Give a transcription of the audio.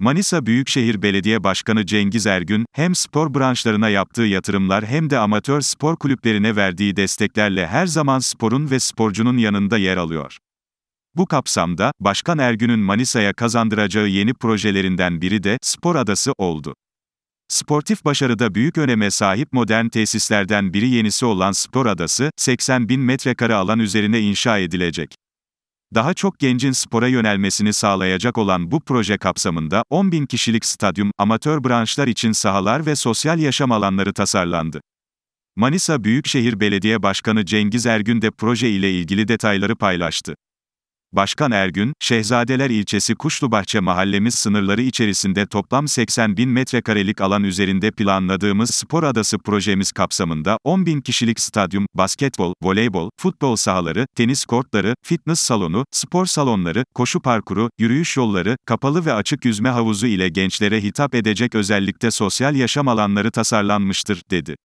Manisa Büyükşehir Belediye Başkanı Cengiz Ergün, hem spor branşlarına yaptığı yatırımlar hem de amatör spor kulüplerine verdiği desteklerle her zaman sporun ve sporcunun yanında yer alıyor. Bu kapsamda, Başkan Ergün'ün Manisa'ya kazandıracağı yeni projelerinden biri de Spor Adası oldu. Sportif başarıda büyük öneme sahip modern tesislerden biri yenisi olan Spor Adası, 80 bin metrekare alan üzerine inşa edilecek. Daha çok gencin spora yönelmesini sağlayacak olan bu proje kapsamında 10 bin kişilik stadyum, amatör branşlar için sahalar ve sosyal yaşam alanları tasarlandı. Manisa Büyükşehir Belediye Başkanı Cengiz Ergün de proje ile ilgili detayları paylaştı. Başkan Ergün, Şehzadeler ilçesi Kuşlubahçe mahallemiz sınırları içerisinde toplam 80 bin metrekarelik alan üzerinde planladığımız spor adası projemiz kapsamında 10 bin kişilik stadyum, basketbol, voleybol, futbol sahaları, tenis kortları, fitness salonu, spor salonları, koşu parkuru, yürüyüş yolları, kapalı ve açık yüzme havuzu ile gençlere hitap edecek özellikle sosyal yaşam alanları tasarlanmıştır, dedi.